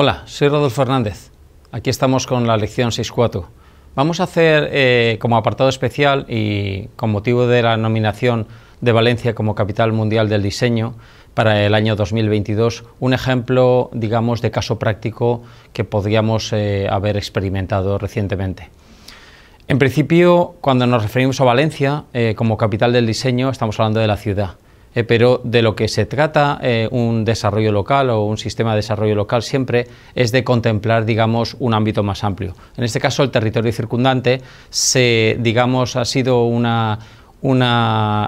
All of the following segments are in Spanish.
Hola, soy Rodolfo Fernández. Aquí estamos con la lección 6.4. Vamos a hacer eh, como apartado especial y con motivo de la nominación de Valencia como capital mundial del diseño para el año 2022, un ejemplo, digamos, de caso práctico que podríamos eh, haber experimentado recientemente. En principio, cuando nos referimos a Valencia eh, como capital del diseño, estamos hablando de la ciudad. Eh, pero de lo que se trata eh, un desarrollo local o un sistema de desarrollo local siempre es de contemplar, digamos, un ámbito más amplio. En este caso, el territorio circundante se, digamos, ha sido una,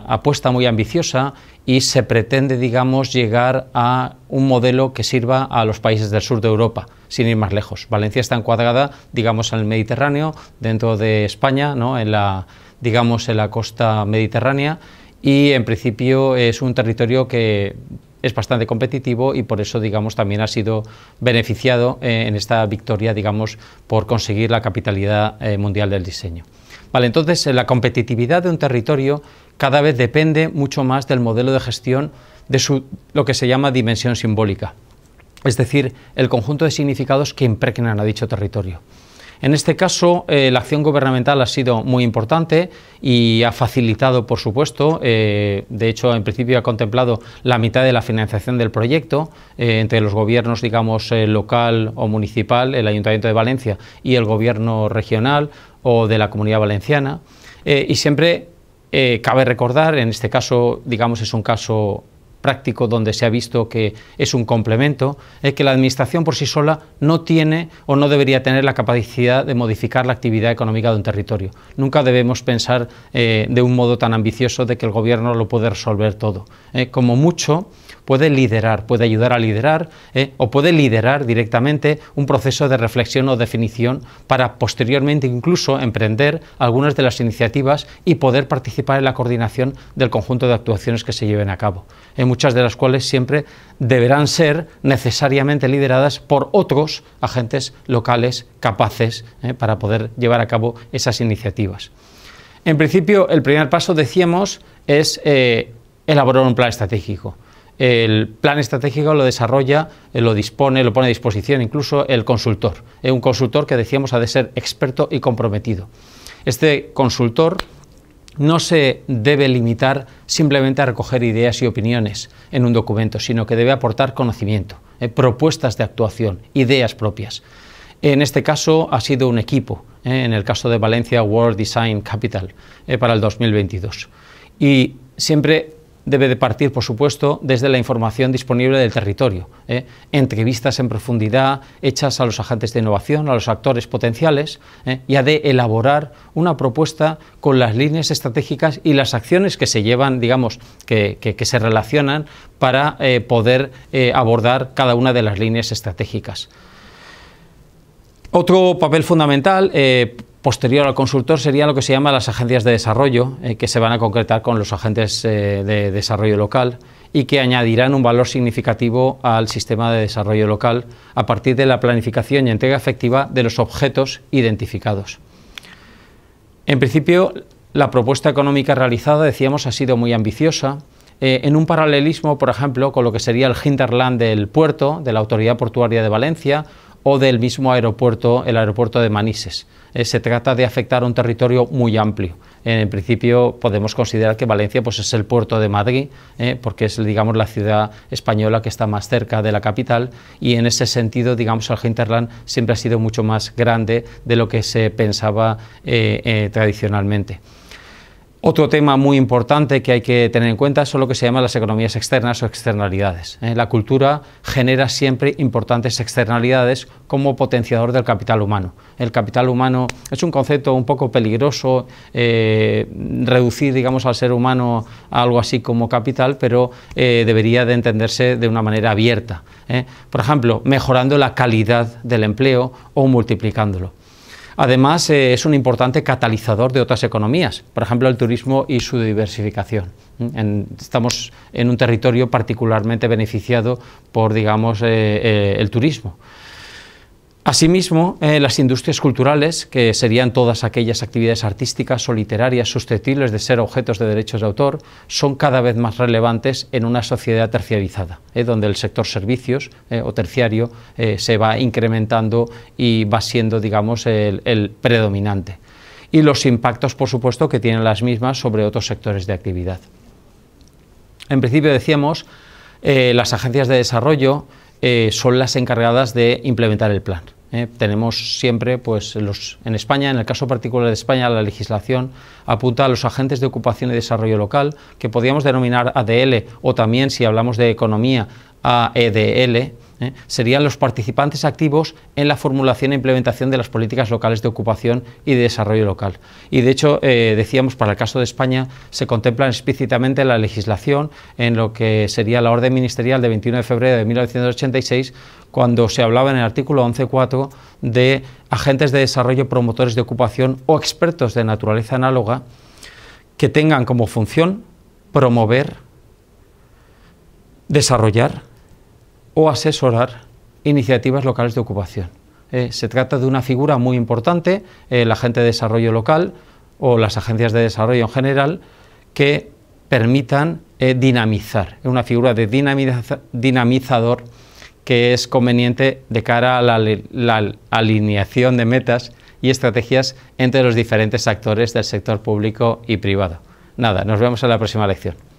apuesta muy ambiciosa y se pretende, digamos, llegar a un modelo que sirva a los países del sur de Europa, sin ir más lejos. Valencia está encuadrada, digamos, en el Mediterráneo, dentro de España, ¿no? en la, digamos, en la costa mediterránea y en principio es un territorio que es bastante competitivo y por eso, digamos, también ha sido beneficiado eh, en esta victoria, digamos, por conseguir la capitalidad eh, mundial del diseño. Vale, entonces, eh, la competitividad de un territorio cada vez depende mucho más del modelo de gestión de su, lo que se llama dimensión simbólica, es decir, el conjunto de significados que impregnan a dicho territorio. En este caso, eh, la acción gubernamental ha sido muy importante y ha facilitado, por supuesto, eh, de hecho, en principio ha contemplado la mitad de la financiación del proyecto eh, entre los gobiernos, digamos, local o municipal, el Ayuntamiento de Valencia y el gobierno regional o de la Comunidad Valenciana. y siempre cabe recordar, en este caso, digamos, es un caso práctico donde se ha visto que es un complemento, es que la Administración por sí sola no tiene o no debería tener la capacidad de modificar la actividad económica de un territorio. Nunca debemos pensar eh, de un modo tan ambicioso de que el Gobierno lo puede resolver todo. Eh, como mucho, puede liderar, puede ayudar a liderar eh, o puede liderar directamente un proceso de reflexión o definición para posteriormente incluso emprender algunas de las iniciativas y poder participar en la coordinación del conjunto de actuaciones que se lleven a cabo muchas de las cuales siempre deberán ser necesariamente lideradas por otros agentes locales capaces eh, para poder llevar a cabo esas iniciativas. En principio, el primer paso, decíamos, es eh, elaborar un plan estratégico. El plan estratégico lo desarrolla, eh, lo dispone, lo pone a disposición incluso el consultor. Un consultor que decíamos ha de ser experto y comprometido. Este consultor no se debe limitar simplemente a recoger ideas y opiniones en un documento, sino que debe aportar conocimiento, eh, propuestas de actuación, ideas propias. En este caso ha sido un equipo, eh, en el caso de Valencia World Design Capital, eh, para el 2022. Y siempre debe de partir, por supuesto, desde la información disponible del territorio. ¿eh? Entrevistas en profundidad hechas a los agentes de innovación, a los actores potenciales, ¿eh? y ha de elaborar una propuesta con las líneas estratégicas y las acciones que se llevan, digamos, que, se relacionan para eh, poder abordar cada una de las líneas estratégicas. Otro papel fundamental eh, posterior al consultor serían lo que se llama las agencias de desarrollo, eh, que se van a concretar con los agentes eh, de desarrollo local y que añadirán un valor significativo al sistema de desarrollo local a partir de la planificación y entrega efectiva de los objetos identificados. En principio, la propuesta económica realizada, decíamos, ha sido muy ambiciosa, en un paralelismo, por ejemplo, con lo que sería el hinterland del puerto, de la Autoridad Portuaria de Valencia, o del mismo aeropuerto, el aeropuerto de Manises. Eh, se trata de afectar un territorio muy amplio. Eh, en principio podemos considerar que Valencia pues, es el puerto de Madrid, eh, porque es digamos, la ciudad española que está más cerca de la capital y en ese sentido digamos, el hinterland siempre ha sido mucho más grande de lo que se pensaba tradicionalmente. Otro tema muy importante que hay que tener en cuenta son lo que se llama las economías externas o externalidades. ¿eh? La cultura genera siempre importantes externalidades como potenciador del capital humano. El capital humano es un concepto un poco peligroso, eh, reducir digamos, al ser humano algo así como capital, pero eh, debería de entenderse de una manera abierta. Por ejemplo, mejorando la calidad del empleo o multiplicándolo. Además, eh, es un importante catalizador de otras economías, por ejemplo, el turismo y su diversificación. Mm, estamos en un territorio particularmente beneficiado por, digamos, eh, eh, el turismo. Asimismo, eh, las industrias culturales, que serían todas aquellas actividades artísticas o literarias susceptibles de ser objetos de derechos de autor, son cada vez más relevantes en una sociedad terciarizada, eh, donde el sector servicios eh, o terciario se va incrementando y va siendo, digamos, el, predominante. Y los impactos, por supuesto, que tienen las mismas sobre otros sectores de actividad. En principio decíamos, las agencias de desarrollo eh, son las encargadas de implementar el plan. ¿eh? tenemos siempre, pues en España, en el caso particular de España, la legislación apunta a los agentes de ocupación y desarrollo local, que podríamos denominar ADL, o también, si hablamos de economía, AEDL... ¿eh? serían los participantes activos en la formulación e implementación de las políticas locales de ocupación y de desarrollo local. Y de hecho, eh, decíamos, para el caso de España, se contempla explícitamente la legislación en lo que sería la orden ministerial de 21 de febrero de 1986, cuando se hablaba en el artículo 11.4 de agentes de desarrollo, promotores de ocupación o expertos de naturaleza análoga que tengan como función promover, desarrollar, o asesorar iniciativas locales de ocupación. Eh, se trata de una figura muy importante, el eh, agente de desarrollo local o las agencias de desarrollo en general, que permitan eh, dinamizar, una figura de dinamizador que es conveniente de cara a la alineación de metas y estrategias entre los diferentes actores del sector público y privado. Nada, nos vemos en la próxima lección.